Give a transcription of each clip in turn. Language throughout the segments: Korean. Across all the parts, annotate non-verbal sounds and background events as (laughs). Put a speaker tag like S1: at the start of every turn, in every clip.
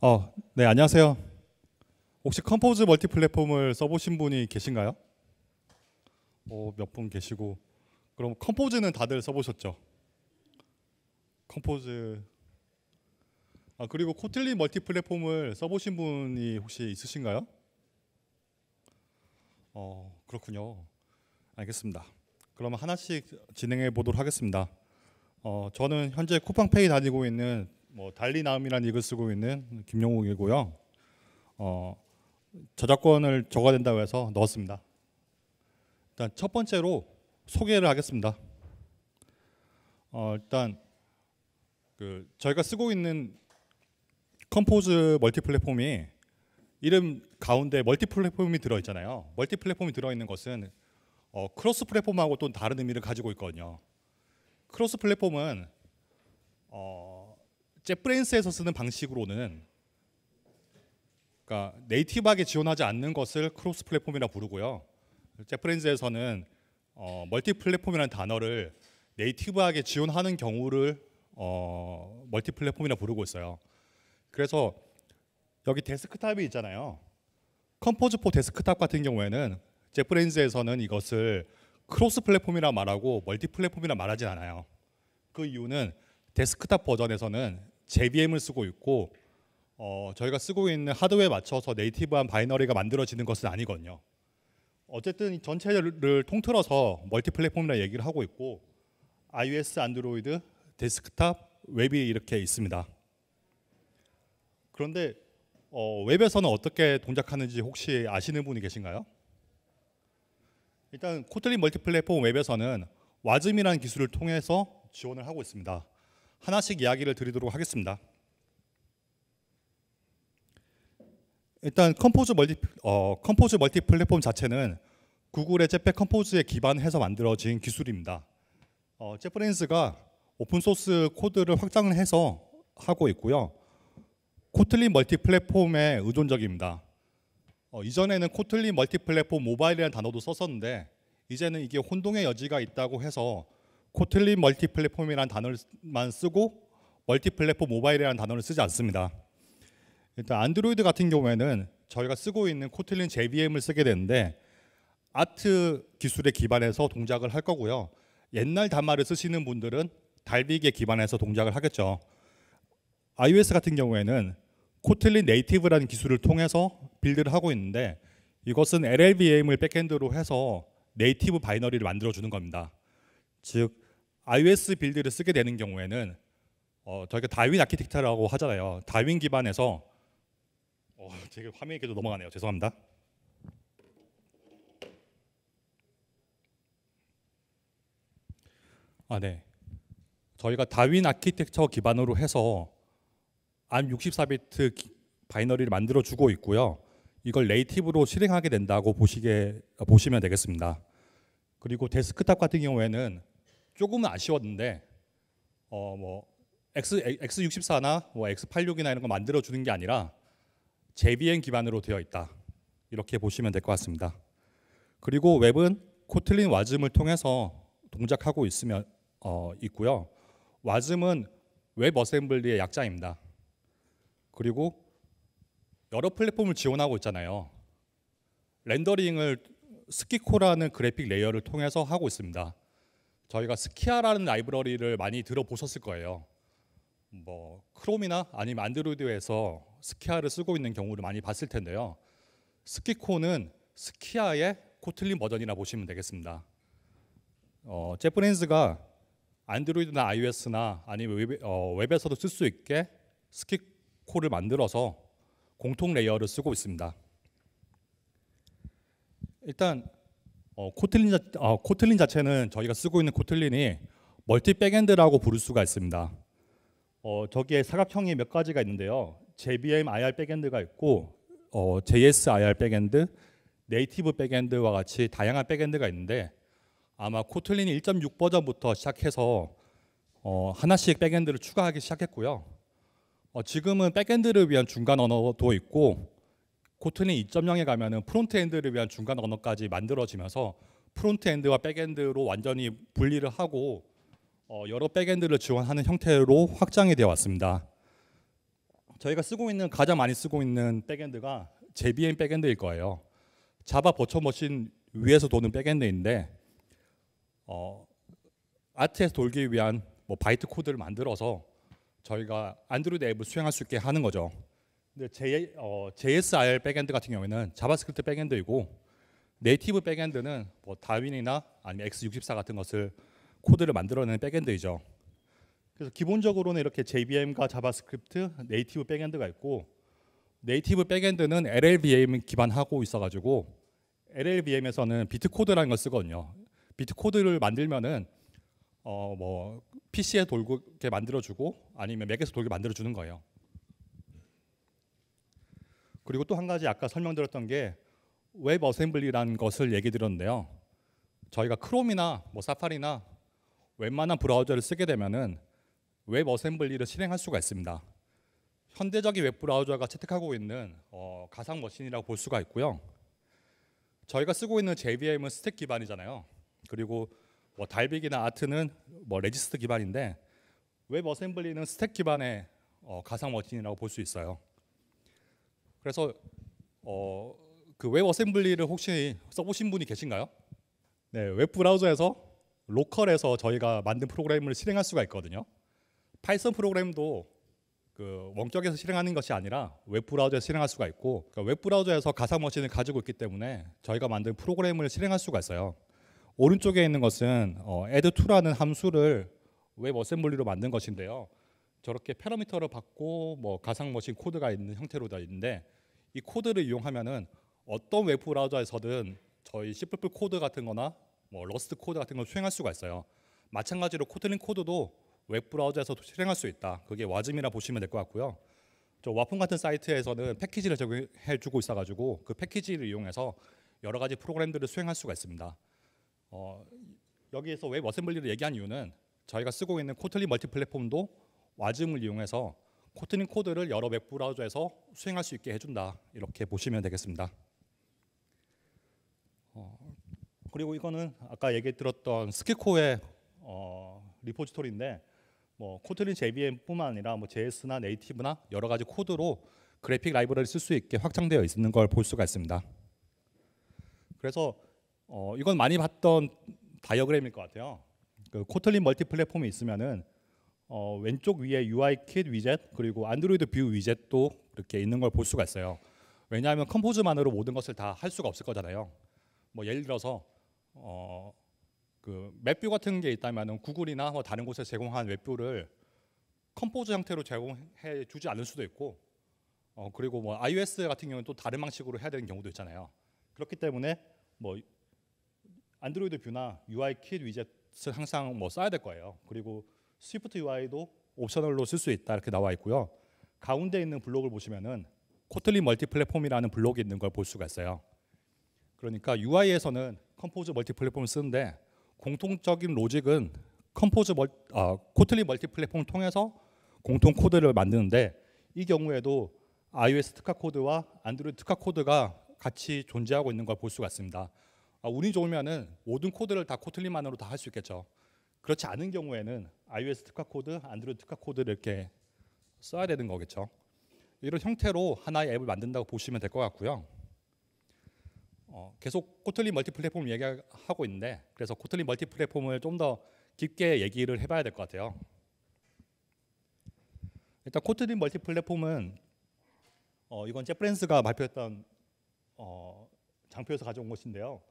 S1: 어, 네, 안녕하세요. 혹시 컴포즈 멀티 플랫폼을 써보신 분이 계신가요? 어, 몇분 계시고. 그럼 컴포즈는 다들 써보셨죠? 컴포즈. 아, 그리고 코틀린 멀티 플랫폼을 써보신 분이 혹시 있으신가요? 어, 그렇군요. 알겠습니다. 그러면 하나씩 진행해 보도록 하겠습니다. 어, 저는 현재 쿠팡페이 다니고 있는 뭐 달리 나음이라는 이글 쓰고 있는 김용욱이고요. 어, 저작권을 적어야 된다고 해서 넣었습니다. 일단 첫 번째로 소개를 하겠습니다. 어, 일단 그 저희가 쓰고 있는 컴포즈 멀티 플랫폼이 이름 가운데 멀티 플랫폼이 들어 있잖아요. 멀티 플랫폼이 들어 있는 것은 어, 크로스 플랫폼하고 또 다른 의미를 가지고 있거든요. 크로스 플랫폼은 어, 제프렌스에서 쓰는 방식으로는 그러니까 네이티브하게 지원하지 않는 것을 크로스 플랫폼이라 부르고요. 제프렌스에서는 어, 멀티 플랫폼이라는 단어를 네이티브하게 지원하는 경우를 어, 멀티 플랫폼이라 부르고 있어요. 그래서 여기 데스크탑이 있잖아요. 컴포즈 포 데스크탑 같은 경우에는 제프렌스에서는 이것을 크로스 플랫폼이라 말하고 멀티 플랫폼이라 말하지 않아요. 그 이유는 데스크탑 버전에서는 JVM을 쓰고 있고 어, 저희가 쓰고 있는 하드웨어에 맞춰서 네이티브한 바이너리가 만들어지는 것은 아니거든요. 어쨌든 전체를 통틀어서 멀티 플랫폼이라 얘기를 하고 있고 iOS, 안드로이드, 데스크탑, 웹이 이렇게 있습니다. 그런데 어, 웹에서는 어떻게 동작하는지 혹시 아시는 분이 계신가요? 일단 코틀린 멀티 플랫폼 웹에서는 와즘이라는 기술을 통해서 지원을 하고 있습니다. 하나씩 이야기를 드리도록 하겠습니다. 일단 컴포즈 멀티 어, 컴포즈 멀티 플랫폼 자체는 구글의 제페 컴포즈에 기반해서 만들어진 기술입니다. 어, 제프렌즈가 오픈 소스 코드를 확장을 해서 하고 있고요. 코틀린 멀티 플랫폼에 의존적입니다. 어, 이전에는 코틀린 멀티 플랫폼 모바일이라는 단어도 썼었는데 이제는 이게 혼동의 여지가 있다고 해서 코틀린 멀티플랫폼이라는 단어만 쓰고 멀티플랫폼 모바일이라는 단어를 쓰지 않습니다. 일단 안드로이드 같은 경우에는 저희가 쓰고 있는 코틀린 JVM을 쓰게 되는데 아트 기술에 기반해서 동작을 할 거고요. 옛날 단말을 쓰시는 분들은 달비기에 기반해서 동작을 하겠죠. iOS 같은 경우에는 코틀린 네이티브라는 기술을 통해서 빌드를 하고 있는데 이것은 LLVM을 백엔드로 해서 네이티브 바이너리를 만들어 주는 겁니다. 즉 iOS 빌드를 쓰게 되는 경우에는 어, 저희가 다윈 아키텍처라고 하잖아요. 다윈 기반에서 어, 제가 화면이 계속 넘어가네요. 죄송합니다. 아, 네. 저희가 다윈 아키텍처 기반으로 해서 암 64비트 바이너리를 만들어 주고 있고요. 이걸 네이티브로 실행하게 된다고 보시게 보시면 되겠습니다. 그리고 데스크탑 같은 경우에는 조금은 아쉬웠는데 어 뭐 X X64나 뭐 X86이나 이런 거 만들어 주는 게 아니라 JVM 기반으로 되어 있다. 이렇게 보시면 될 것 같습니다. 그리고 웹은 코틀린 와즘을 통해서 동작하고 있으면 어, 있고요. 와즘은 웹 어셈블리의 약자입니다. 그리고 여러 플랫폼을 지원하고 있잖아요. 렌더링을 스키코라는 그래픽 레이어를 통해서 하고 있습니다. 저희가 스키아라는 라이브러리를 많이 들어보셨을 거예요. 뭐 크롬이나 아니면 안드로이드에서 스키아를 쓰고 있는 경우를 많이 봤을 텐데요. 스키코는 스키아의 코틀린 버전이라 보시면 되겠습니다. 어, 제프린스가 안드로이드나 iOS나 아니면 웹, 어, 웹에서도 쓸 수 있게 스키코를 만들어서 공통 레이어를 쓰고 있습니다. 일단 어, 코틀린, 자, 어, 코틀린 자체는 저희가 쓰고 있는 코틀린이 멀티 백엔드라고 부를 수가 있습니다. 어, 저기에 사각형이 몇 가지가 있는데요. JVM IR 백엔드가 있고 어, JS IR 백엔드, 네이티브 백엔드와 같이 다양한 백엔드가 있는데 아마 코틀린이 1.6 버전부터 시작해서 어, 하나씩 백엔드를 추가하기 시작했고요. 어, 지금은 백엔드를 위한 중간 언어도 있고 코트는 2.0에 가면은 프론트엔드를 위한 중간 언어까지 만들어지면서 프론트엔드와 백엔드로 완전히 분리를 하고 어, 여러 백엔드를 지원하는 형태로 확장이 되어 왔습니다. 저희가 쓰고 있는 가장 많이 쓰고 있는 백엔드가 JVM 백엔드일 거예요. 자바 버처머신 위에서 도는 백엔드인데 어, 아트에서 돌기 위한 뭐 바이트 코드를 만들어서 저희가 안드로이드 앱을 수행할 수 있게 하는 거죠. 근데 J, 어, JSR 백엔드 같은 경우에는 자바스크립트 백엔드이고 네이티브 백엔드는 뭐 다윈이나 아니면 X64 같은 것을 코드를 만들어내는 백엔드이죠. 그래서 기본적으로는 이렇게 JVM과 자바스크립트, 네이티브 백엔드가 있고 네이티브 백엔드는 LLVM 기반하고 있어가지고 LLVM에서는 비트코드라는 걸 쓰거든요. 비트코드를 만들면은 어뭐 PC에 돌게 만들어주고 아니면 맥에서 돌게 만들어주는 거예요. 그리고 또 한 가지 아까 설명드렸던 게 웹 어셈블리라는 것을 얘기 드렸는데요. 저희가 크롬이나 뭐 사파리나 웬만한 브라우저를 쓰게 되면은 웹 어셈블리를 실행할 수가 있습니다. 현대적인 웹 브라우저가 채택하고 있는 어, 가상 머신이라고 볼 수가 있고요. 저희가 쓰고 있는 JVM은 스택 기반이잖아요. 그리고 뭐 달빅이나 아트는 뭐 레지스트 기반인데 웹 어셈블리는 스택 기반의 어, 가상 머신이라고 볼 수 있어요. 그래서 어, 그웹 어셈블리를 혹시 써보신 분이 계신가요? 네, 웹 브라우저에서 로컬에서 저희가 만든 프로그램을 실행할 수가 있거든요. 파이썬 프로그램도 그 원격에서 실행하는 것이 아니라 웹 브라우저에서 실행할 수가 있고 그러니까 웹 브라우저에서 가상 머신을 가지고 있기 때문에 저희가 만든 프로그램을 실행할 수가 있어요. 오른쪽에 있는 것은 어, a d d t 라는 함수를 웹 어셈블리로 만든 것인데요. 저렇게 파라미터를 받고 뭐 가상 머신 코드가 있는 형태로 되어 있는데 이 코드를 이용하면은 어떤 웹 브라우저에서든 저희 C++ 코드 같은 거나 뭐 러스트 코드 같은 걸 수행할 수가 있어요. 마찬가지로 코틀린 코드도 웹 브라우저에서도 실행할 수 있다. 그게 와즘이라 보시면 될 것 같고요. 저 와폰 같은 사이트에서는 패키지를 제공해 주고 있어 가지고 그 패키지를 이용해서 여러 가지 프로그램들을 수행할 수가 있습니다. 어, 여기에서 웹 어셈블리를 얘기한 이유는 저희가 쓰고 있는 코틀린 멀티 플랫폼도 와즘을 이용해서 코트닝 코드를 여러 웹 브라우저에서 수행할 수 있게 해준다 이렇게 보시면 되겠습니다. 어, 그리고 이거는 아까 얘기 들었던 스키코의 어, 리포지토리인데 뭐 코트린 JVM뿐만 아니라 뭐 JS나 네이티브나 여러 가지 코드로 그래픽 라이브러리 쓸수 있게 확장되어 있는 걸 볼 수가 있습니다. 그래서 어, 이건 많이 봤던 다이어그램일 것 같아요. 그 코틀린 멀티 플랫폼이 있으면은 어, 왼쪽 위에 UI 킷 위젯 그리고 안드로이드 뷰 위젯도 이렇게 있는 걸 볼 수가 있어요. 왜냐하면 컴포즈만으로 모든 것을 다 할 수가 없을 거잖아요. 뭐 예를 들어서 어, 그 맵뷰 같은 게있다면 구글이나 뭐 다른 곳에 제공한 웹뷰를 컴포즈 형태로 제공해 주지 않을 수도 있고 어, 그리고 뭐 iOS 같은 경우는 또 다른 방식으로 해야 되는 경우도 있잖아요. 그렇기 때문에 뭐 안드로이드 뷰나 UI 킷 위젯을 항상 뭐 써야 될 거예요. 그리고 스위프트 UI도 옵셔널로 쓸 수 있다 이렇게 나와 있고요. 가운데 있는 블록을 보시면은 코틀린 멀티플랫폼이라는 블록이 있는 걸 볼 수가 있어요. 그러니까 UI에서는 컴포즈 멀티플랫폼을 쓰는데 공통적인 로직은 컴포즈 멀, 아, 코틀린 멀티플랫폼을 통해서 공통 코드를 만드는데 이 경우에도 iOS 특화 코드와 안드로이드 특화 코드가 같이 존재하고 있는 걸 볼 수가 있습니다. 아, 운이 좋으면은 모든 코드를 다 코틀린만으로 다 할 수 있겠죠. 그렇지 않은 경우에는 iOS 특화 코드, 안드로이드 특화 코드를 이렇게 써야 되는 거겠죠. 이런 형태로 하나의 앱을 만든다고 보시면 될 것 같고요. 어, 계속 코틀린 멀티 플랫폼 얘기하고 있는데 그래서 코틀린 멀티 플랫폼을 좀 더 깊게 얘기를 해봐야 될 것 같아요. 일단 코틀린 멀티 플랫폼은 어, 이건 제프렌스가 발표했던 어, 장표에서 가져온 것인데요.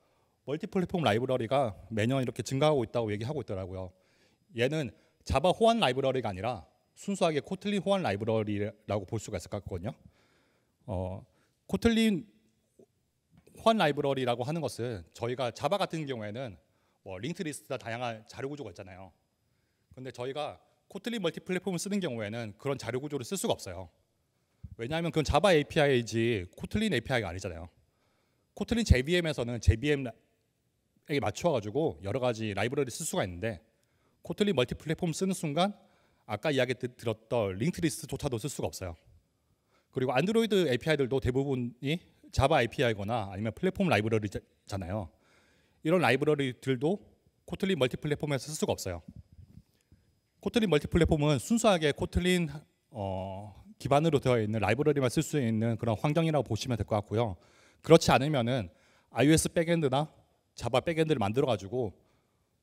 S1: 멀티 플랫폼 라이브러리가 매년 이렇게 증가하고 있다고 얘기하고 있더라고요. 얘는 자바 호환 라이브러리가 아니라 순수하게 코틀린 호환 라이브러리라고 볼 수가 있을 것 같거든요. 어, 코틀린 호환 라이브러리라고 하는 것은 저희가 자바 같은 경우에는 뭐 링트 리스트나 다양한 자료 구조가 있잖아요. 근데 저희가 코틀린 멀티 플랫폼을 쓰는 경우에는 그런 자료 구조를 쓸 수가 없어요. 왜냐하면 그건 자바 API이지 코틀린 API가 아니잖아요. 코틀린 JVM에서는 JVM에 맞춰 가지고 여러 가지 라이브러리 쓸 수가 있는데 코틀리 멀티 플랫폼 쓰는 순간 아까 이야기 들었던 링트리스트조차도 쓸 수가 없어요. 그리고 안드로이드 API들도 대부분이 자바 API거나 아니면 플랫폼 라이브러리잖아요. 이런 라이브러리들도 코틀린 멀티 플랫폼에서 쓸 수가 없어요. 코틀린 멀티 플랫폼은 순수하게 코틀린 어, 기반으로 되어 있는 라이브러리만 쓸 수 있는 그런 환경이라고 보시면 될 것 같고요. 그렇지 않으면은 iOS 백엔드나 자바 백엔드를 만들어 가지고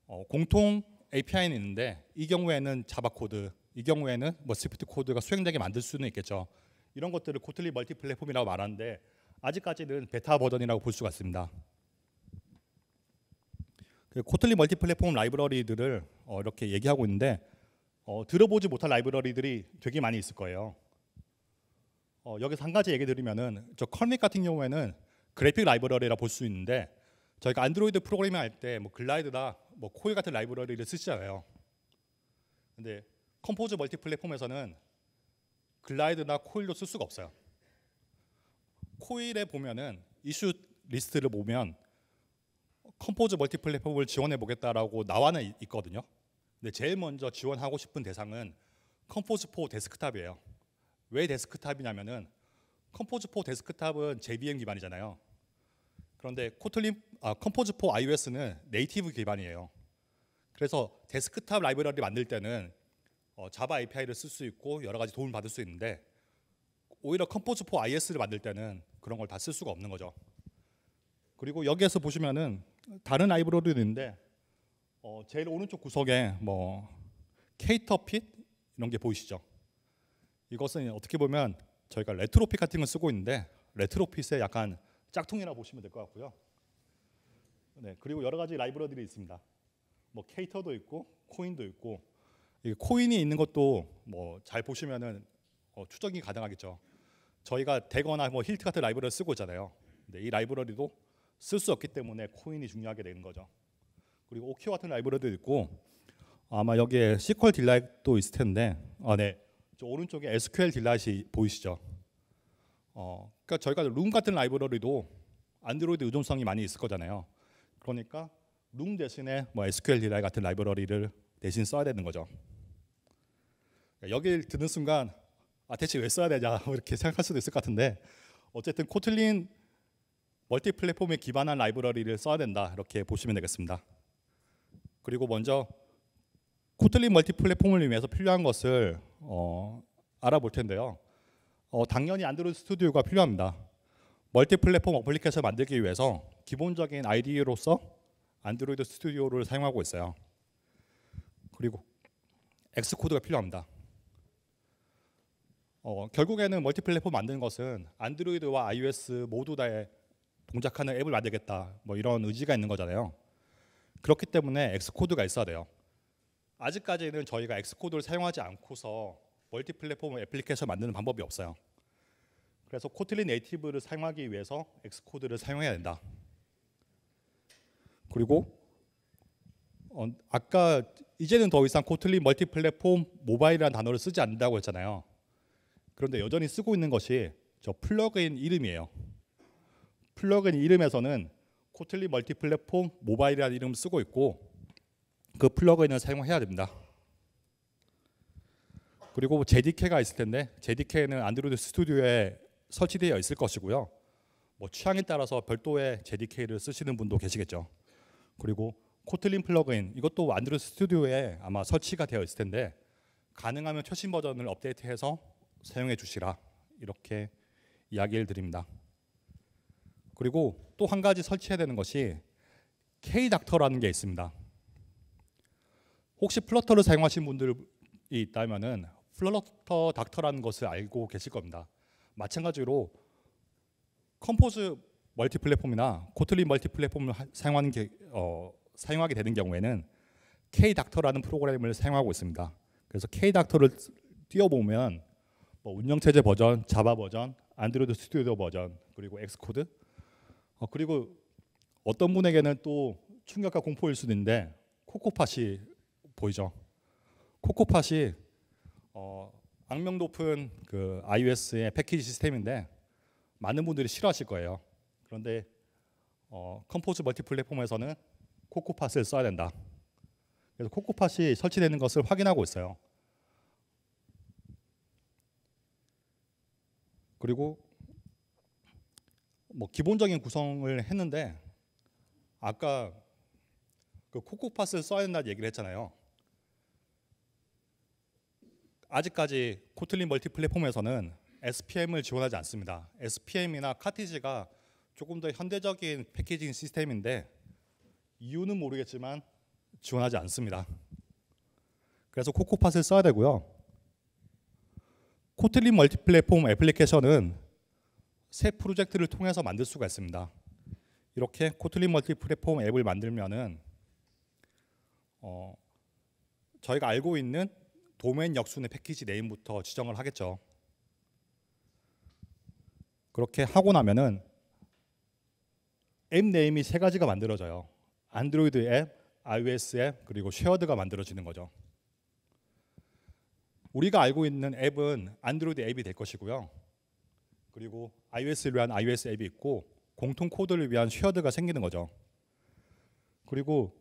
S1: 어, 공통 API는 있는데 이 경우에는 자바 코드, 이 경우에는 뭐 스위프트 코드가 수행되게 만들 수는 있겠죠. 이런 것들을 코틀리 멀티 플랫폼이라고 말하는데 아직까지는 베타 버전이라고 볼 수가 있습니다. 코틀리 그 멀티 플랫폼 라이브러리들을 어, 이렇게 얘기하고 있는데 어, 들어보지 못한 라이브러리들이 되게 많이 있을 거예요. 어, 여기서 한 가지 얘기 드리면은 저 컬닉 같은 경우에는 그래픽 라이브러리라 볼 수 있는데 저희가 안드로이드 프로그래밍 할때 뭐 글라이드다 뭐 코일 같은 라이브러리를 쓰시잖아요. 근데 컴포즈 멀티 플랫폼에서는 글라이드나 코일로 쓸 수가 없어요. 코일에 보면은 이슈 리스트를 보면 컴포즈 멀티 플랫폼을 지원해 보겠다라고 나와는 있거든요. 근데 제일 먼저 지원하고 싶은 대상은 컴포즈 4 데스크탑이에요. 왜 데스크탑이냐면은 컴포즈 4 데스크탑은 JVM 기반이잖아요. 그런데 코틀린 아, 컴포즈 4 iOS는 네이티브 기반이에요. 그래서 데스크탑 라이브러리 만들 때는 어, 자바 API를 쓸 수 있고 여러 가지 도움을 받을 수 있는데 오히려 컴포즈 4 IS를 o 만들 때는 그런 걸 다 쓸 수가 없는 거죠. 그리고 여기에서 보시면은 다른 라이브러리도 있는데 어, 제일 오른쪽 구석에 뭐 케이터핏 이런 게 보이시죠? 이것은 어떻게 보면 저희가 레트로핏 같은 걸 쓰고 있는데 레트로핏의 약간 짝퉁이나 보시면 될 것 같고요. 네, 그리고 여러 가지 라이브러리들 있습니다. 뭐 케이터도 있고 코인도 있고 코인이 있는 것도 뭐 잘 보시면은 어, 추적이 가능하겠죠. 저희가 대거나 뭐 힐트 같은 라이브러리 쓰고 있잖아요. 근데 이 라이브러리도 쓸 수 없기 때문에 코인이 중요하게 되는 거죠. 그리고 오키오 같은 라이브러리도 있고 아마 여기에 SQL 딜라이도 있을 텐데 아 네. 오른쪽에 SQL 딜라이 보이시죠? 어, 그러니까 저희가 룸 같은 라이브러리도 안드로이드 의존성이 많이 있을 거잖아요. 그러니까 룸 대신에 뭐 SQL이라 같은 라이브러리를 대신 써야 되는 거죠. 그러니까 여기를 듣는 순간 아 대체 왜 써야 되냐 뭐 이렇게 생각할 수도 있을 것 같은데 어쨌든 코틀린 멀티 플랫폼에 기반한 라이브러리를 써야 된다 이렇게 보시면 되겠습니다. 그리고 먼저 코틀린 멀티 플랫폼을 위해서 필요한 것을 어, 알아볼 텐데요. 어, 당연히 안드로이드 스튜디오가 필요합니다. 멀티 플랫폼 어플리케이션 만들기 위해서 기본적인 IDE로서 안드로이드 스튜디오를 사용하고 있어요. 그리고 엑스코드가 필요합니다. 어, 결국에는 멀티 플랫폼 만드는 것은 안드로이드와 iOS 모두 다에 동작하는 앱을 만들겠다 뭐 이런 의지가 있는 거잖아요. 그렇기 때문에 엑스코드가 있어야 돼요. 아직까지는 저희가 엑스코드를 사용하지 않고서 멀티 플랫폼 애플리케이션 만드는 방법이 없어요. 그래서 코틀린 네이티브를 사용하기 위해서 엑스코드를 사용해야 된다. 그리고 어, 아까 이제는 더 이상 코틀린 멀티 플랫폼 모바일이라는 단어를 쓰지 않는다고 했잖아요. 그런데 여전히 쓰고 있는 것이 저 플러그인 이름이에요. 플러그인 이름에서는 코틀린 멀티 플랫폼 모바일이라는 이름을 쓰고 있고 그 플러그인을 사용해야 됩니다. 그리고 j d k 가 있을 텐데 제디케는 안드로이드 스튜디오에 설치되어 있을 것이고요. 뭐 취향에 따라서 별도의 j d k 를 쓰시는 분도 계시겠죠. 그리고 코틀린 플러그인 이것도 안드로이드 스튜디오에 아마 설치가 되어 있을 텐데 가능하면 최신 버전을 업데이트해서 사용해 주시라 이렇게 이야기를 드립니다. 그리고 또 한 가지 설치해야 되는 것이 K닥터라는 게 있습니다. 혹시 플러터를 사용하신 분들이 있다면은 플러터 닥터라는 것을 알고 계실 겁니다. 마찬가지로 컴포즈 멀티 플랫폼이나 코틀린 멀티 플랫폼을 사용하는 게, 어, 사용하게 되는 경우에는 K 닥터라는 프로그램을 사용하고 있습니다. 그래서 K 닥터를 띄워보면 뭐 운영체제 버전, 자바 버전, 안드로이드 스튜디오 버전, 그리고 엑스코드 어, 그리고 어떤 분에게는 또 충격과 공포일 수도 있는데 코코팟이 보이죠. 코코팟이 어, 악명 높은 그 iOS의 패키지 시스템인데 많은 분들이 싫어하실 거예요. 그런데 어, 컴포즈 멀티플랫폼에서는 코코팟을 써야 된다. 그래서 코코팟이 설치되는 것을 확인하고 있어요. 그리고 뭐 기본적인 구성을 했는데 아까 그 코코팟을 써야 된다 얘기를 했잖아요. 아직까지 코틀린 멀티 플랫폼에서는 SPM을 지원하지 않습니다. SPM이나 카티지가 조금 더 현대적인 패키징 시스템인데 이유는 모르겠지만 지원하지 않습니다. 그래서 코코팟을 써야 되고요. 코틀린 멀티 플랫폼 애플리케이션은 새 프로젝트를 통해서 만들 수가 있습니다. 이렇게 코틀린 멀티 플랫폼 앱을 만들면은 어, 저희가 알고 있는 도메인 역순의 패키지 네임부터 지정을 하겠죠. 그렇게 하고 나면은 앱 네임이 세 가지가 만들어져요. 안드로이드 앱, iOS 앱, 그리고 쉐어드가 만들어지는 거죠. 우리가 알고 있는 앱은 안드로이드 앱이 될 것이고요. 그리고 iOS를 위한 iOS 앱이 있고 공통 코드를 위한 쉐어드가 생기는 거죠. 그리고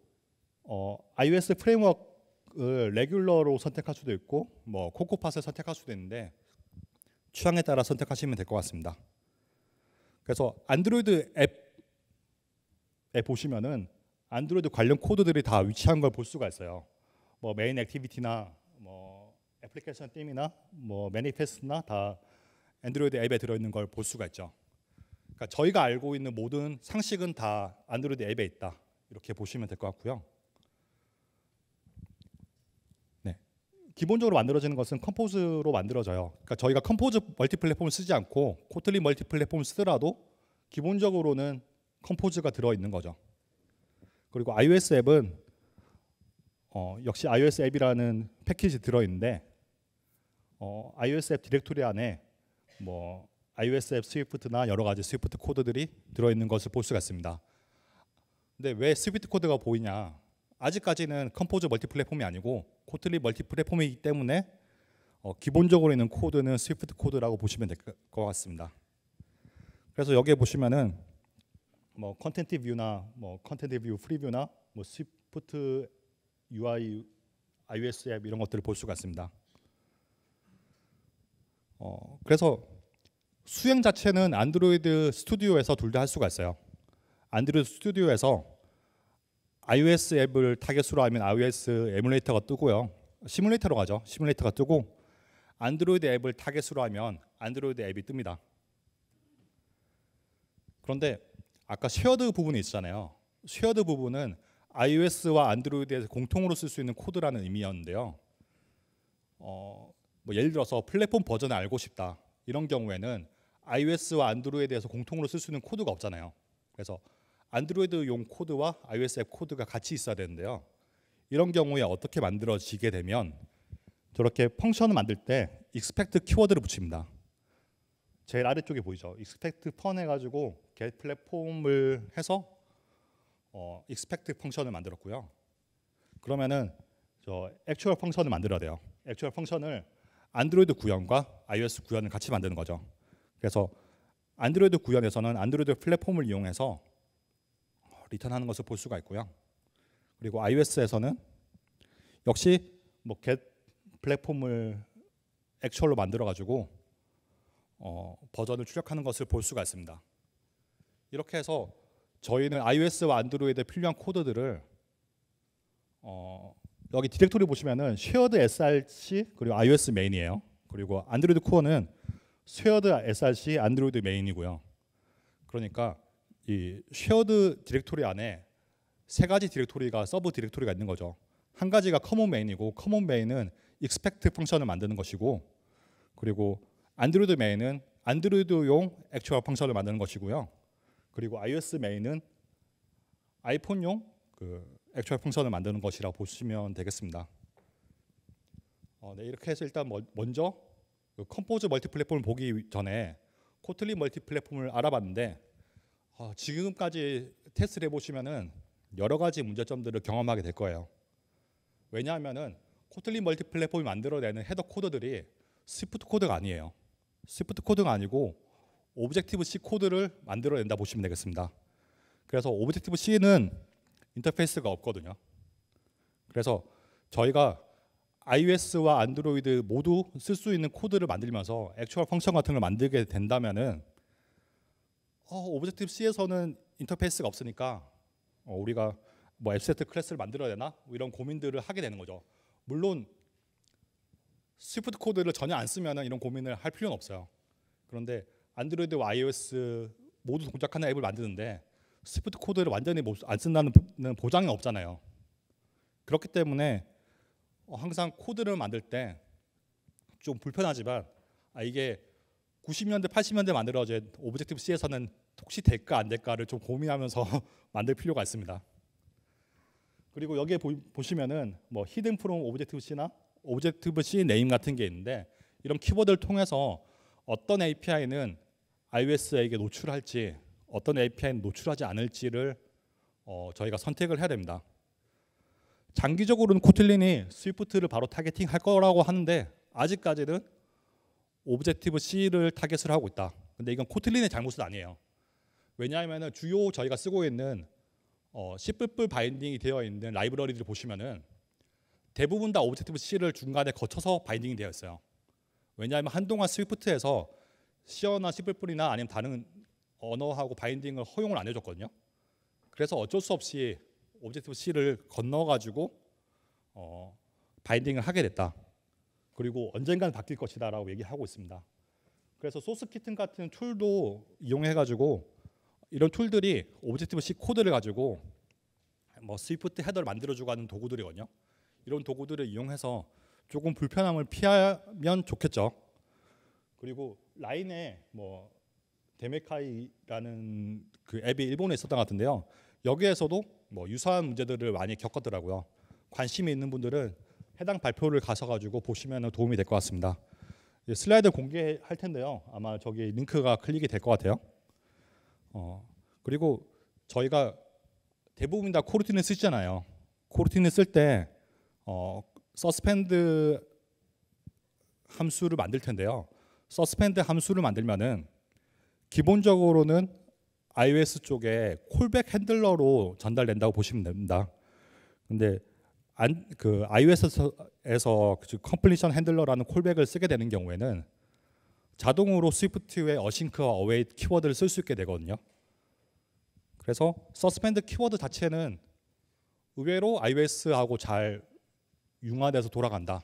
S1: 어, iOS 프레임워크 음식을 레귤러로 선택할 수도 있고 뭐 코코팟을 선택할 수도 있는데 취향에 따라 선택하시면 될 것 같습니다. 그래서 안드로이드 앱, 에 보시면은 안드로이드 관련 코드들이 다 위치한 걸 볼 수가 있어요. 뭐 메인 액티비티나 뭐 애플리케이션 띠이나 뭐 매니페스트나 다 안드로이드 앱에 들어있는 걸 볼 수가 있죠. 그러니까 저희가 알고 있는 모든 상식은 다 안드로이드 앱에 있다 이렇게 보시면 될 것 같고요. 기본적으로 만들어지는 것은 컴포즈로 만들어져요. 그러니까 저희가 컴포즈 멀티 플랫폼을 쓰지 않고 코틀린 멀티 플랫폼을 쓰더라도 기본적으로는 컴포즈가 들어있는 거죠. 그리고 iOS 앱은 어, 역시 iOS 앱이라는 패키지 들어있는데 어, iOS 앱 디렉토리 안에 뭐 iOS 앱 스위프트나 여러 가지 스위프트 코드들이 들어있는 것을 볼 수가 있습니다. 근데 왜 스위프트 코드가 보이냐? 아직까지는 컴포즈 멀티 플랫폼이 아니고 코틀리 멀티 플랫폼이기 때문에 어, 기본적으로 있는 코드는 스위프트 코드라고 보시면 될 것 같습니다. 그래서 여기에 보시면은 뭐 컨텐트 뷰나 뭐 컨텐트 뷰 프리뷰나 뭐 스위프트 UI iOS 앱 이런 것들을 볼 수가 있습니다. 어, 그래서 수행 자체는 안드로이드 스튜디오에서 둘 다 할 수가 있어요. 안드로이드 스튜디오에서 iOS 앱을 타겟으로 하면 iOS 에뮬레이터가 뜨고요. 시뮬레이터로 가죠. 시뮬레이터가 뜨고 안드로이드 앱을 타겟으로 하면 안드로이드 앱이 뜹니다. 그런데 아까 쉐어드 부분이 있잖아요. 쉐어드 부분은 iOS와 안드로이드에서 공통으로 쓸 수 있는 코드라는 의미였는데요. 어, 뭐 예를 들어서 플랫폼 버전을 알고 싶다 이런 경우에는 iOS와 안드로이드에서 공통으로 쓸 수 있는 코드가 없잖아요. 그래서 안드로이드용 코드와 iOS 앱 코드가 같이 있어야 되는데요. 이런 경우에 어떻게 만들어지게 되면 저렇게 펑션을 만들 때 expect 키워드를 붙입니다. 제일 아래쪽에 보이죠. expect fun 해가지고 get 플랫폼을 해서 어, expect 펑션을 만들었고요. 그러면은 저 actual 펑션을 만들어야 돼요. actual 펑션을 안드로이드 구현과 iOS 구현을 같이 만드는 거죠. 그래서 안드로이드 구현에서는 안드로이드 플랫폼을 이용해서 리턴하는 것을 볼 수가 있고요. 그리고 iOS에서는 역시 뭐 get 플랫폼을 액츄얼로 만들어 가지고 어, 버전을 출력하는 것을 볼 수가 있습니다. 이렇게 해서 저희는 iOS와 안드로이드에 필요한 코드들을 어, 여기 디렉토리 보시면은 쉐어드 src 그리고 iOS 메인이에요. 그리고 안드로이드 코어는 쉐어드 src 안드로이드 메인이고요. 그러니까 이 쉐어드 디렉토리 안에 세 가지 디렉토리가 서브 디렉토리가 있는 거죠. 한 가지가 커먼 메인이고 커먼 메인은 익스펙트 c t 펑션을 만드는 것이고 그리고 안드로이드 메인은 안드로이드용 액츄얼 펑션을 만드는 것이고요. 그리고 iOS 메인은 아이폰용 그 액츄얼 펑션을 만드는 것이라고 보시면 되겠습니다. 어, 네, 이렇게 해서 일단 먼저 컴포즈 멀티 플랫폼을 보기 전에 코틀린 멀티 플랫폼을 알아봤는데 어, 지금까지 테스트를 해보시면 여러 가지 문제점들을 경험하게 될 거예요. 왜냐하면 코틀린 멀티 플랫폼이 만들어내는 헤더 코드들이 스위프트 코드가 아니에요. 스위프트 코드가 아니고 오브젝티브 C 코드를 만들어낸다 보시면 되겠습니다. 그래서 오브젝티브 C는 인터페이스가 없거든요. 그래서 저희가 iOS와 안드로이드 모두 쓸 수 있는 코드를 만들면서 액츄얼 펑션 같은 걸 만들게 된다면은 어, 오브젝트브 C에서는 인터페이스가 없으니까 어, 우리가 뭐 앱세트 클래스를 만들어야 되나 뭐 이런 고민들을 하게 되는 거죠. 물론 스위프트 코드를 전혀 안 쓰면 이런 고민을 할 필요는 없어요. 그런데 안드로이드와 iOS 모두 동작하는 앱을 만드는데 스위프트 코드를 완전히 안 쓴다는 보장이 없잖아요. 그렇기 때문에 어, 항상 코드를 만들 때 좀 불편하지만 아 이게 90년대, 80년대 만들어진 오브젝티브 C에서는 혹시 될까 안 될까를 좀 고민하면서 (laughs) 만들 필요가 있습니다. 그리고 여기에 보, 보시면은 뭐 히든 프롬 오브젝티브 C나 오브젝티브 C 네임 같은 게 있는데 이런 키워드를 통해서 어떤 API는 iOS에게 노출할지 어떤 API는 노출하지 않을지를 어, 저희가 선택을 해야 됩니다. 장기적으로는 코틀린이 스위프트를 바로 타겟팅할 거라고 하는데 아직까지는 오브젝티브 C를 타겟으로 하고 있다. 근데 이건 코틀린의 잘못은 아니에요. 왜냐하면 주요 저희가 쓰고 있는 어, C++ 바인딩이 되어 있는 라이브러리들을 보시면은 대부분 다 오브젝티브 C를 중간에 거쳐서 바인딩이 되어 있어요. 왜냐하면 한동안 스위프트에서 C어나 C++이나 아니면 다른 언어하고 바인딩을 허용을 안 해줬거든요. 그래서 어쩔 수 없이 오브젝티브 C를 건너가지고 어, 바인딩을 하게 됐다. 그리고 언젠간 바뀔 것이다라고 얘기하고 있습니다. 그래서 소스 키튼 같은 툴도 이용해 가지고 이런 툴들이 오브젝티브 C 코드를 가지고 뭐 스위프트 헤더를 만들어 주고 하는 도구들이거든요. 이런 도구들을 이용해서 조금 불편함을 피하면 좋겠죠. 그리고 라인에 뭐 데메카이라는 그 앱이 일본에 있었던 것 같은데요. 여기에서도 뭐 유사한 문제들을 많이 겪었더라고요. 관심이 있는 분들은 해당 발표를 가셔가지고 보시면 도움이 될 것 같습니다. 예, 슬라이드 공개할 텐데요. 아마 저기 링크가 클릭이 될 것 같아요. 어, 그리고 저희가 대부분 다 코르틴을 쓰잖아요. 코르틴을 쓸때 어, 서스펜드 함수를 만들 텐데요. 서스펜드 함수를 만들면은 기본적으로는 iOS 쪽에 콜백 핸들러로 전달된다고 보시면 됩니다. 근데 안, 그 iOS에서 즉 컴플리션 핸들러라는 콜백을 쓰게 되는 경우에는 자동으로 스위프트의 어싱크와 어웨이 키워드를 쓸 수 있게 되거든요. 그래서 서스펜드 키워드 자체는 의외로 iOS하고 잘 융화돼서 돌아간다.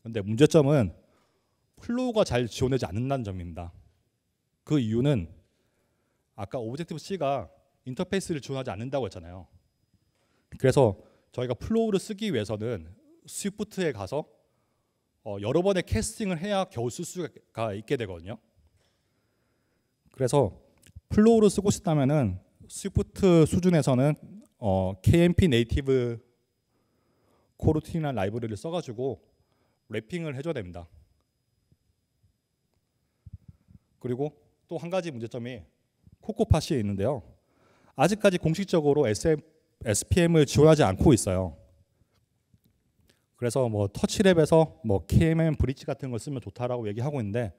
S1: 그런데 문제점은 플로우가 잘 지원되지 않는다는 점입니다. 그 이유는 아까 오브젝티브 C가 인터페이스를 지원하지 않는다고 했잖아요. 그래서 저희가 플로우를 쓰기 위해서는 스위프트에 가서 어, 여러 번의 캐스팅을 해야 겨우 쓸 수가 있게 되거든요. 그래서 플로우를 쓰고 싶다면은 스위프트 수준에서는 어, KMP 네이티브 코루틴이라는 라이브러리를 써가지고 랩핑을 해줘야 됩니다. 그리고 또 한 가지 문제점이 코코팟이 있는데요. 아직까지 공식적으로 SM SPM을 지원하지 않고 있어요. 그래서 뭐 터치랩에서 뭐 KMM 브릿지 같은 걸 쓰면 좋다라고 얘기하고 있는데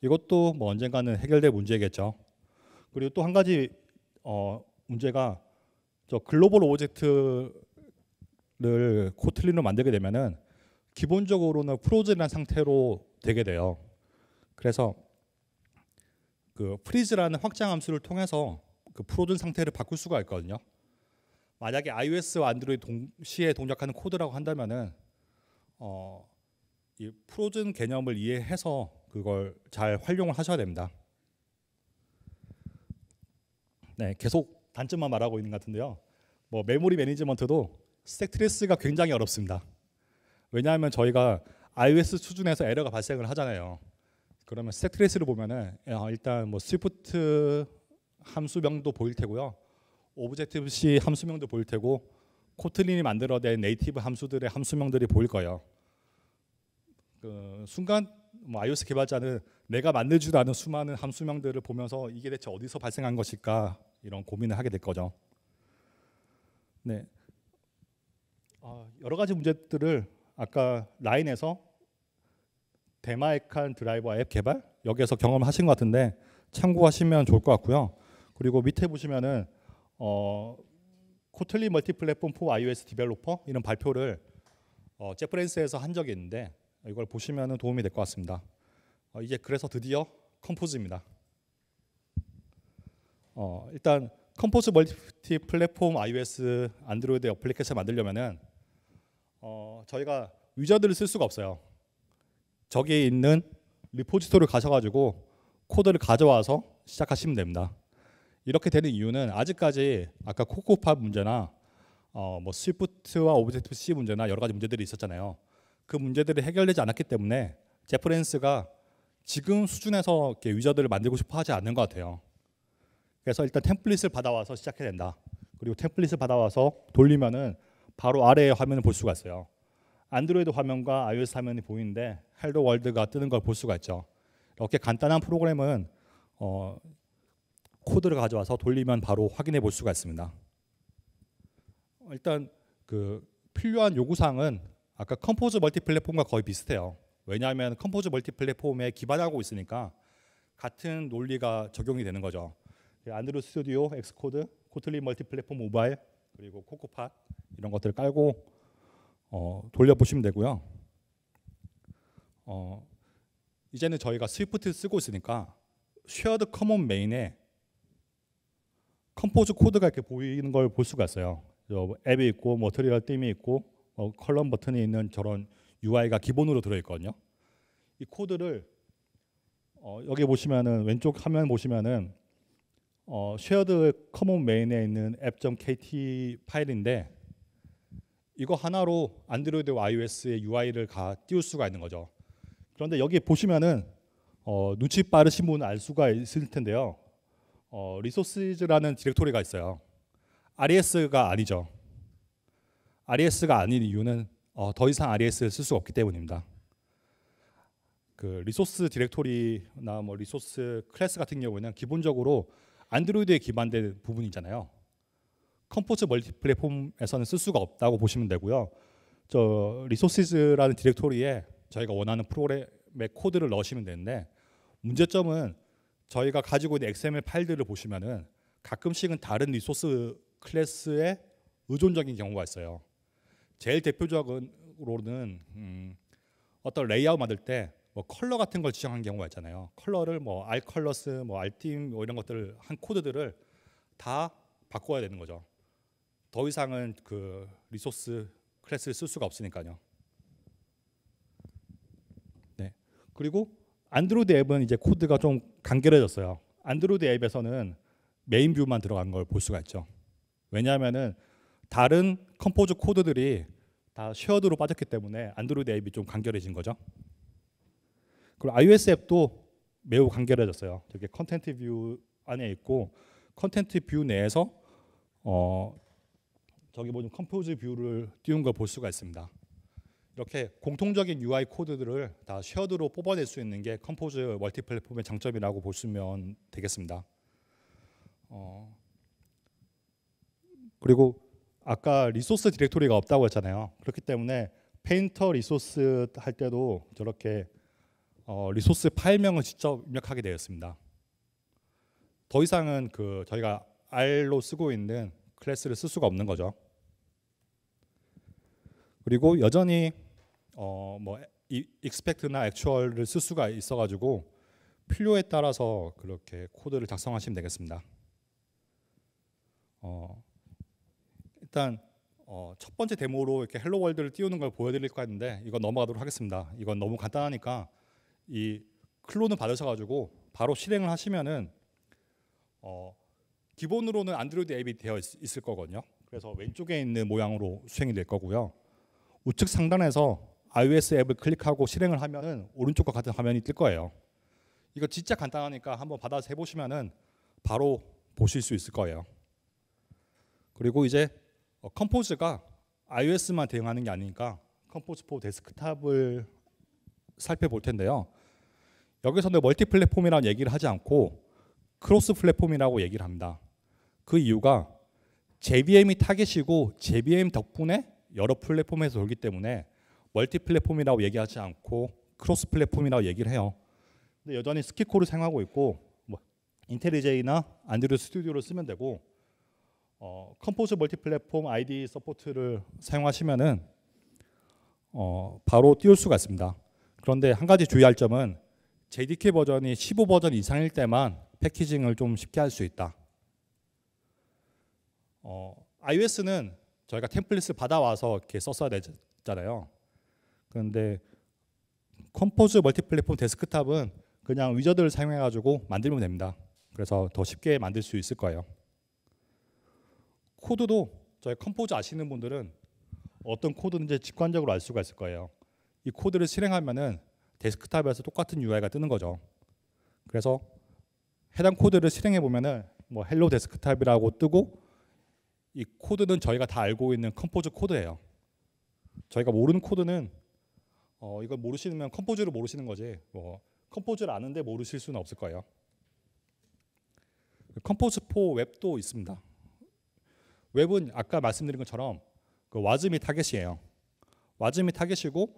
S1: 이것도 뭐 언젠가는 해결될 문제겠죠. 그리고 또 한 가지 어 문제가 저 글로벌 오브젝트를 코틀린으로 만들게 되면은 기본적으로는 프로즈란 상태로 되게 돼요. 그래서 그 프리즈라는 확장 함수를 통해서 그 프로즌 상태를 바꿀 수가 있거든요. 만약에 iOS와 안드로이드 동시에 동작하는 코드라고 한다면은 어, 이 프로즌 개념을 이해해서 그걸 잘 활용을 하셔야 됩니다. 네, 계속 단점만 말하고 있는 것 같은데요. 뭐 메모리 매니지먼트도 스택 트레스가 굉장히 어렵습니다. 왜냐하면 저희가 iOS 수준에서 에러가 발생을 하잖아요. 그러면 스택 트레스를 보면은 아, 일단 뭐 스위프트 함수명도 보일 테고요. 오브젝티브 C 함수명도 보일 테고 코틀린이 만들어낸 네이티브 함수들의 함수명들이 보일 거예요. 그 순간 뭐 iOS 개발자는 내가 만들 지도 않은 수많은 함수명들을 보면서 이게 대체 어디서 발생한 것일까 이런 고민을 하게 될 거죠. 네, 어, 여러 가지 문제들을 아까 라인에서 데마에칸 드라이버 앱 개발 여기에서 경험하신 것 같은데 참고하시면 좋을 것 같고요. 그리고 밑에 보시면은 어, 코틀리 멀티플랫폼 포 iOS 디벨로퍼 이런 발표를 어, 제프렌스에서 한 적이 있는데 이걸 보시면 도움이 될 것 같습니다. 어, 이게 그래서 드디어 컴포즈입니다. 어, 일단 컴포즈 멀티 플랫폼 iOS 안드로이드 어플리케이션 만들려면 어, 저희가 위자드를 쓸 수가 없어요. 저기에 있는 리포지토리 가셔가지고 코드를 가져와서 시작하시면 됩니다. 이렇게 되는 이유는 아직까지 아까 코코팝 문제나 어, 뭐 스위프트와 오브젝트 C 문제나 여러 가지 문제들이 있었잖아요. 그 문제들이 해결되지 않았기 때문에 제프렌스가 지금 수준에서 이렇게 유저들을 만들고 싶어 하지 않는 것 같아요. 그래서 일단 템플릿을 받아와서 시작해야 된다. 그리고 템플릿을 받아와서 돌리면은 바로 아래의 화면을 볼 수가 있어요. 안드로이드 화면과 iOS 화면이 보이는데 헬로 월드가 뜨는 걸 볼 수가 있죠. 이렇게 간단한 프로그램은 어, 코드를 가져와서 돌리면 바로 확인해 볼 수가 있습니다. 일단 그 필요한 요구사항은 아까 컴포즈 멀티플랫폼과 거의 비슷해요. 왜냐하면 컴포즈 멀티플랫폼에 기반하고 있으니까 같은 논리가 적용이 되는 거죠. 그 안드로 스튜디오, 엑스코드, 코틀린 멀티플랫폼 모바일 그리고 코코팟 이런 것들을 깔고 어, 돌려보시면 되고요. 어, 이제는 저희가 스위프트 쓰고 있으니까 쉐어드 커먼 메인에 컴포즈 코드가 이렇게 보이는 걸 볼 수가 있어요. 앱이 있고 머트리얼 뭐 띠이 있고 어, 컬럼 버튼이 있는 저런 UI가 기본으로 들어있거든요. 이 코드를 어, 여기 보시면은 왼쪽 화면 보시면은 어, shared c 에 있는 app.kt 파일인데 이거 하나로 안드로이드와 iOS의 UI를 다 띄울 수가 있는 거죠. 그런데 여기 보시면은 어, 눈치 빠르신 분 알 수가 있을 텐데요. 어, 리소스라는 디렉토리가 있어요. RES가 아니죠. RES가 아닌 이유는 어, 더 이상 RES를 쓸 수가 없기 때문입니다. 그 리소스 디렉토리나 뭐 리소스 클래스 같은 경우에는 기본적으로 안드로이드에 기반된 부분이잖아요. 컴포즈 멀티 플랫폼에서는 쓸 수가 없다고 보시면 되고요. 저 리소스라는 디렉토리에 저희가 원하는 프로그램의 코드를 넣으시면 되는데 문제점은 저희가 가지고 있는 XML 파일들을 보시면은 가끔씩은 다른 리소스 클래스에 의존적인 경우가 있어요. 제일 대표적으로는 음, 어떤 레이아웃 만들 때뭐 컬러 같은 걸 지정한 경우가 있잖아요. 컬러를 뭐 알컬러스, 뭐 알팀 뭐 이런 것들을 한 코드들을 다 바꿔야 되는 거죠. 더 이상은 그 리소스 클래스를 쓸 수가 없으니까요. 네. 그리고 안드로이드 앱은 이제 코드가 좀 간결해졌어요. 안드로이드 앱에서는 메인 뷰만 들어간 걸 볼 수가 있죠. 왜냐하면은 다른 컴포즈 코드들이 다 쉐어드로 빠졌기 때문에 안드로이드 앱이 좀 간결해진 거죠. 그리고 iOS 앱도 매우 간결해졌어요. 저게 컨텐트 뷰 안에 있고 컨텐트 뷰 내에서 어 저기 보면 컴포즈 뷰를 띄운 걸 볼 수가 있습니다. 이렇게 공통적인 UI 코드들을 다 쉐어드로 뽑아낼 수 있는 게 컴포즈 멀티 플랫폼의 장점이라고 보시면 되겠습니다. 어, 그리고 아까 리소스 디렉토리가 없다고 했잖아요. 그렇기 때문에 페인터 리소스 할 때도 저렇게 어, 리소스 파일명을 직접 입력하게 되었습니다. 더 이상은 그 저희가 R로 쓰고 있는 클래스를 쓸 수가 없는 거죠. 그리고 여전히 어뭐 expect나 actual을 쓸 수가 있어가지고 필요에 따라서 그렇게 코드를 작성하시면 되겠습니다. 어, 일단 어, 첫 번째 데모로 이렇게 헬로 월드를 띄우는 걸 보여드릴까 했는데 이건 넘어가도록 하겠습니다. 이건 너무 간단하니까 이 클론을 받으셔가지고 바로 실행을 하시면은 어, 기본으로는 안드로이드 앱이 되어 있, 을 거거든요. 그래서 왼쪽에 있는 모양으로 수행이 될 거고요. 우측 상단에서 iOS 앱을 클릭하고 실행을 하면은 오른쪽과 같은 화면이 뜰 거예요. 이거 진짜 간단하니까 한번 받아서 해보시면은 바로 보실 수 있을 거예요. 그리고 이제 어, 컴포즈가 iOS만 대응하는 게 아니니까 컴포즈 포 데스크탑을 살펴볼 텐데요. 여기서는 멀티 플랫폼이라는 얘기를 하지 않고 크로스 플랫폼이라고 얘기를 합니다. 그 이유가 JVM이 타겟이고 JVM 덕분에 여러 플랫폼에서 돌기 때문에 멀티 플랫폼이라고 얘기하지 않고 크로스 플랫폼이라고 얘기를 해요. 근데 여전히 스키코를 사용하고 있고 뭐 인텔리제이나 안드로이드 스튜디오를 쓰면 되고 어, 컴포즈 멀티 플랫폼 ID 서포트를 사용하시면은 어, 바로 띄울 수가 있습니다. 그런데 한 가지 주의할 점은 JDK 버전이 15 버전 이상일 때만 패키징을 좀 쉽게 할 수 있다. 어, iOS는 저희가 템플릿을 받아와서 이렇게 썼어야 되잖아요. 그런데 컴포즈 멀티플랫폼 데스크탑은 그냥 위저드를 사용해 가지고 만들면 됩니다. 그래서 더 쉽게 만들 수 있을 거예요. 코드도 저희 컴포즈 아시는 분들은 어떤 코드든지 직관적으로 알 수가 있을 거예요. 이 코드를 실행하면은 데스크탑에서 똑같은 UI가 뜨는 거죠. 그래서 해당 코드를 실행해 보면은 뭐 헬로 데스크탑이라고 뜨고 이 코드는 저희가 다 알고 있는 컴포즈 코드예요. 저희가 모르는 코드는 어, 이걸 모르시면 컴포즈를 모르시는 거지. 뭐 컴포즈를 아는데 모르실 수는 없을 거예요. 그 컴포즈 포 웹도 있습니다. 웹은 아까 말씀드린 것처럼 그 와즈 및 타겟이에요. 와즈 및 타겟이고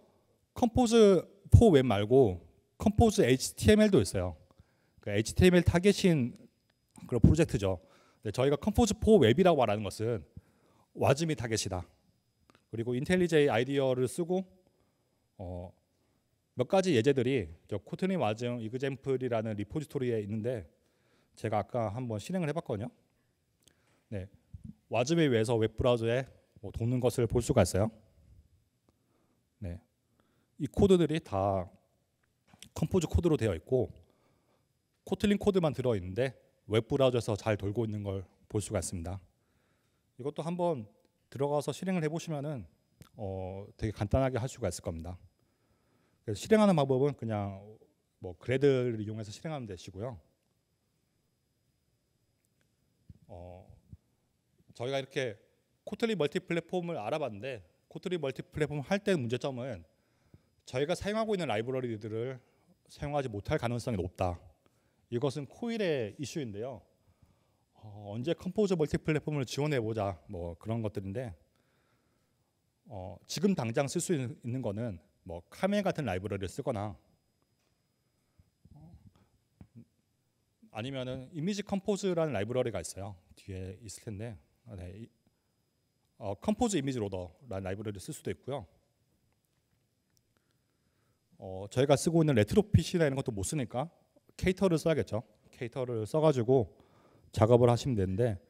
S1: 컴포즈 포웹 말고 컴포즈 HTML도 있어요. 그 HTML 타겟인 그런 프로젝트죠. 저희가 컴포즈 포 웹이라고 말하는 것은 와즈 및 타겟이다. 그리고 인텔리제의 아이디어를 쓰고 어, 몇 가지 예제들이 저 코트니 와즘 이그젠플이라는 리포지토리에 있는데 제가 아까 한번 실행을 해봤거든요. 네, 와즘에 의해서 웹 브라우저에 뭐 돕는 것을 볼 수가 있어요. 네, 이 코드들이 다 컴포즈 코드로 되어 있고 코틀린 코드만 들어 있는데 웹 브라우저에서 잘 돌고 있는 걸 볼 수가 있습니다. 이것도 한번 들어가서 실행을 해보시면은 어, 되게 간단하게 할 수가 있을 겁니다. 그래서 실행하는 방법은 그냥 뭐 그래드를 이용해서 실행하면 되시고요. 어, 저희가 이렇게 코틀리 멀티 플랫폼을 알아봤는데 코틀리 멀티 플랫폼 할 때 문제점은 저희가 사용하고 있는 라이브러리들을 사용하지 못할 가능성이 높다. 이것은 코일의 이슈인데요. 어, 언제 컴포저 멀티 플랫폼을 지원해 보자 뭐 그런 것들인데 어, 지금 당장 쓸 수 있는 거는 뭐 카멜 같은 라이브러리를 쓰거나 아니면은 이미지 컴포즈라는 라이브러리가 있어요. 뒤에 있을 텐데 아, 네. 어, 컴포즈 이미지 로더라는 라이브러리를 쓸 수도 있고요. 어, 저희가 쓰고 있는 레트로핏이나 이런 것도 못 쓰니까 케이터를 써야겠죠. 케이터를 써가지고 작업을 하시면 되는데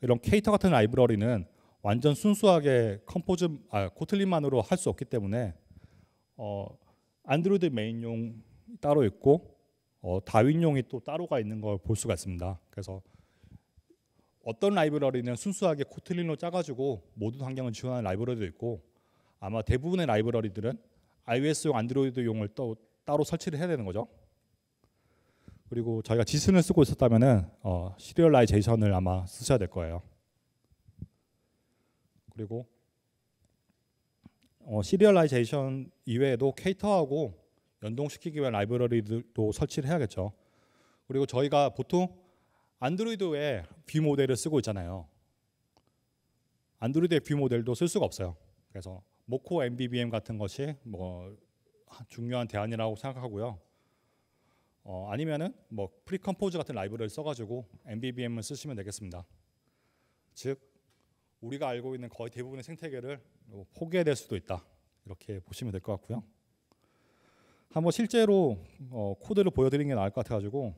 S1: 이런 케이터 같은 라이브러리는 완전 순수하게 컴포즈 아, 코틀린만으로 할 수 없기 때문에 어, 안드로이드 메인용 따로 있고 어, 다윈용이 또 따로가 있는 걸 볼 수가 있습니다. 그래서 어떤 라이브러리는 순수하게 코틀린으로 짜가지고 모든 환경을 지원하는 라이브러리도 있고 아마 대부분의 라이브러리들은 iOS용, 안드로이드용을 또 따로 설치를 해야 되는 거죠. 그리고 저희가 지슨을 쓰고 있었다면 어, 시리얼라이제이션을 아마 쓰셔야 될 거예요. 그리고 어, 시리얼라이제이션 이외에도 케이터하고 연동시키기 위한 라이브러리도 설치를 해야겠죠. 그리고 저희가 보통 안드로이드의 뷰 모델을 쓰고 있잖아요. 안드로이드의 뷰 모델도 쓸 수가 없어요. 그래서 모코 MBBM 같은 것이 뭐 중요한 대안이라고 생각하고요. 어, 아니면은 뭐 프리컴포즈 같은 라이브를 써가지고 MBBM을 쓰시면 되겠습니다. 즉 우리가 알고 있는 거의 대부분의 생태계를 뭐 포기해야 수도 있다. 이렇게 보시면 될 것 같고요. 한번 실제로 어, 코드를 보여드리는 게 나을 것 같아가지고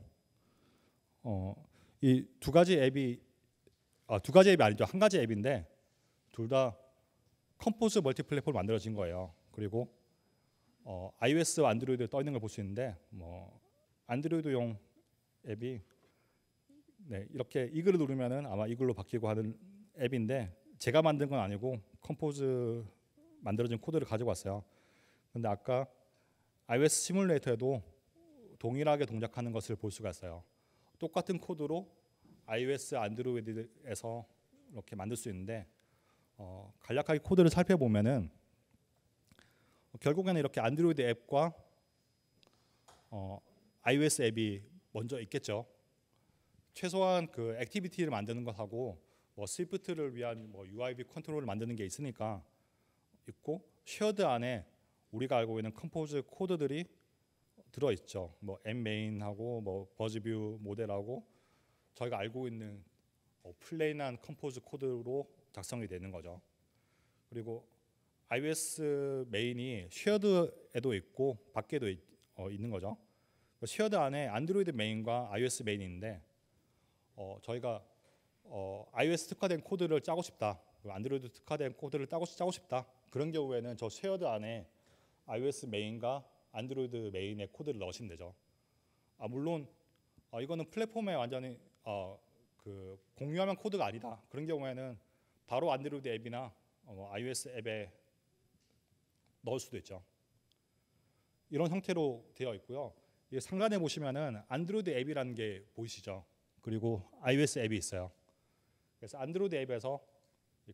S1: 어, 이두 가지 앱이 아, 두 가지 앱이 아니죠. 한 가지 앱인데 둘 다 컴포즈 멀티 플랫폼 만들어진 거예요. 그리고 어, i o s 안드로이드에 떠 있는 걸 볼 수 있는데 뭐 안드로이드용 앱이 네, 이렇게 이 글을 누르면은 아마 이 글로 바뀌고 하는 앱인데 제가 만든 건 아니고 컴포즈 만들어진 코드를 가지고 왔어요. 근데 아까 iOS 시뮬레이터에도 동일하게 동작하는 것을 볼 수가 있어요. 똑같은 코드로 iOS, 안드로이드에서 이렇게 만들 수 있는데 어, 간략하게 코드를 살펴보면은 결국에는 이렇게 안드로이드 앱과 어, iOS 앱이 먼저 있겠죠. 최소한 그 액티비티를 만드는 것하고 뭐 스위프트를 위한 뭐 UIB 컨트롤을 만드는 게 있으니까 있고 쉐어드 안에 우리가 알고 있는 컴포즈 코드들이 들어 있죠. 뭐 m 메인하고 뭐 버즈뷰 모델하고 저희가 알고 있는 어, 플레인한 컴포즈 코드로 작성이 되는 거죠. 그리고 iOS 메인이 쉐어드에도 있고 밖에도 있, 어, 있는 거죠. 쉐어드 그 안에 안드로이드 메인과 iOS 메인인데 어, 저희가 어, iOS 특화된 코드를 짜고 싶다. 안드로이드 특화된 코드를 짜고, 짜고 싶다. 그런 경우에는 저 쉐어드 안에 iOS 메인과 안드로이드 메인의 코드를 넣으시면 되죠. 아, 물론 어, 이거는 플랫폼에 완전히 어, 그 공유하면 코드가 아니다. 그런 경우에는 바로 안드로이드 앱이나 어, iOS 앱에 넣을 수도 있죠. 이런 형태로 되어 있고요. 상단에 보시면은 안드로이드 앱이라는 게 보이시죠? 그리고 iOS 앱이 있어요. 그래서 안드로이드 앱에서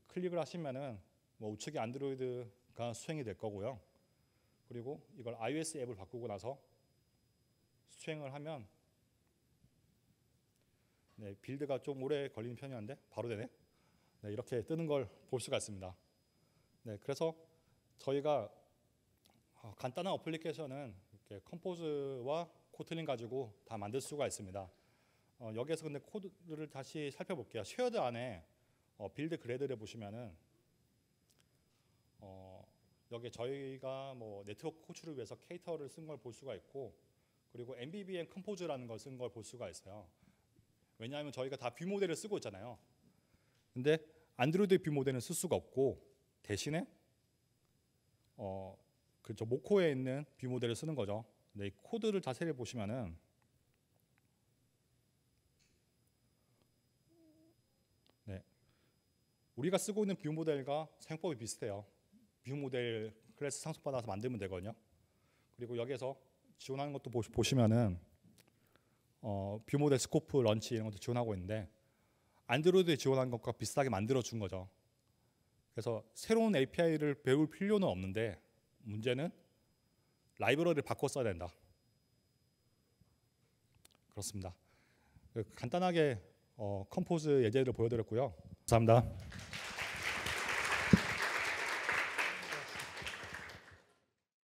S1: 클릭을 하시면은 뭐 우측에 안드로이드가 수행이 될 거고요. 그리고 이걸 iOS 앱을 바꾸고 나서 수행을 하면 네, 빌드가 좀 오래 걸리는 편이었는데 바로 되네. 네, 이렇게 뜨는 걸 볼 수가 있습니다. 네, 그래서 저희가 어, 간단한 어플리케이션은 컴포즈와 코틀린 가지고 다 만들 수가 있습니다. 어, 여기에서 근데 코드를 다시 살펴볼게요. 쉐어드 안에 어, 빌드 그래드를 보시면은 어, 여기 저희가 뭐 네트워크 호출을 위해서 케이터를 쓴 걸 볼 수가 있고 그리고 MBBM 컴포즈라는 걸 쓴 걸 볼 수가 있어요. 왜냐하면 저희가 다 뷰 모델을 쓰고 있잖아요. 근데 안드로이드 뷰 모델은 쓸 수가 없고 대신에 어, 그저 그렇죠. 모코에 있는 뷰 모델을 쓰는 거죠. 근데 이 코드를 자세히 보시면은 우리가 쓰고 있는 뷰 모델과 사용법이 비슷해요. 뷰 모델 클래스 상속받아서 만들면 되거든요. 그리고 여기에서 지원하는 것도 보시면은 어, 뷰 모델 스코프 런치 이런 것도 지원하고 있는데 안드로이드에 지원한 것과 비슷하게 만들어 준 거죠. 그래서 새로운 API를 배울 필요는 없는데 문제는 라이브러리를 바꿔 써야 된다. 그렇습니다. 그 간단하게 어, 컴포즈 예제를 보여드렸고요. 咱们的。